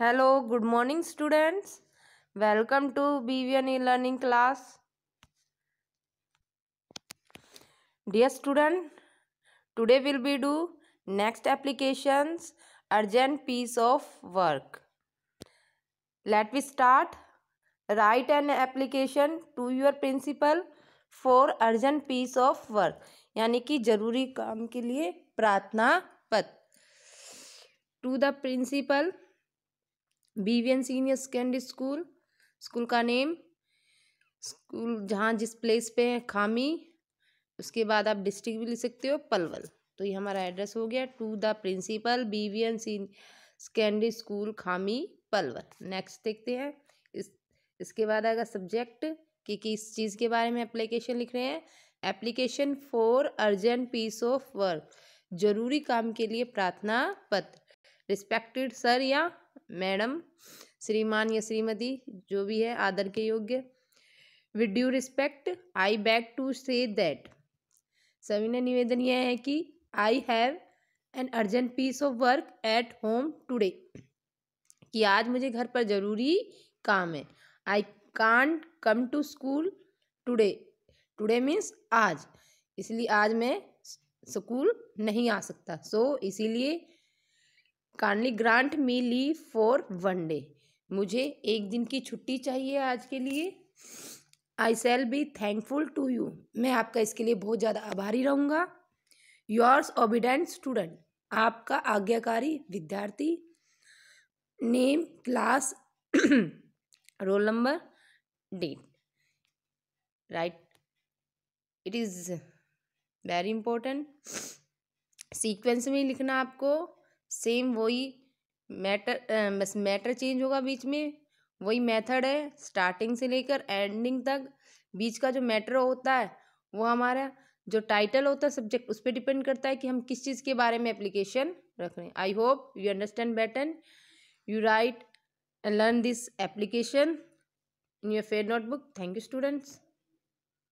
hello good morning students welcome to B V N e learning class dear student today will be do next applications urgent piece of work let we start write an application to your principal for urgent piece of work यानी कि जरूरी काम के लिए प्रार्थना पत्र to the principal BVN senior secondary school school का name school जहाँ जिस प्लेस पे है खामी उसके बाद आप डिस्ट्रिक्ट भी लिख सकते हो पलवल तो ये हमारा एड्रेस हो गया to the principal BVN C secondary school Khami Palwal next देखते हैं इस इसके बाद आएगा सब्जेक्ट कि किस चीज़ के बारे में एप्लीकेशन लिख रहे हैं application for urgent piece of work जरूरी काम के लिए प्रार्थना पत्र रिस्पेक्टेड सर या मैडम श्रीमान या श्रीमती जो भी है आदर के योग्य with due respect I beg to say that सभी ने निवेदन यह है कि I have an urgent piece of work at home today कि आज मुझे घर पर ज़रूरी काम है I can't come to school today today means आज इसलिए आज मैं स्कूल नहीं आ सकता सो so, इसीलिए kindly grant me leave for one day मुझे एक दिन की छुट्टी चाहिए आज के लिए I shall be thankful to you मैं आपका इसके लिए बहुत ज़्यादा आभारी रहूँगा योर्स ओबिडेंट स्टूडेंट आपका आज्ञाकारी विद्यार्थी name class roll number date right it is very important sequence में लिखना आपको सेम वही मैटर बस मैटर चेंज होगा बीच में वही मेथड है स्टार्टिंग से लेकर एंडिंग तक बीच का जो मैटर होता है वो हमारा जो टाइटल होता है सब्जेक्ट उस पर डिपेंड करता है कि हम किस चीज़ के बारे में एप्लीकेशन रख रहे हैं I hope you understand better you write and learn this application in your fair notebook thank you students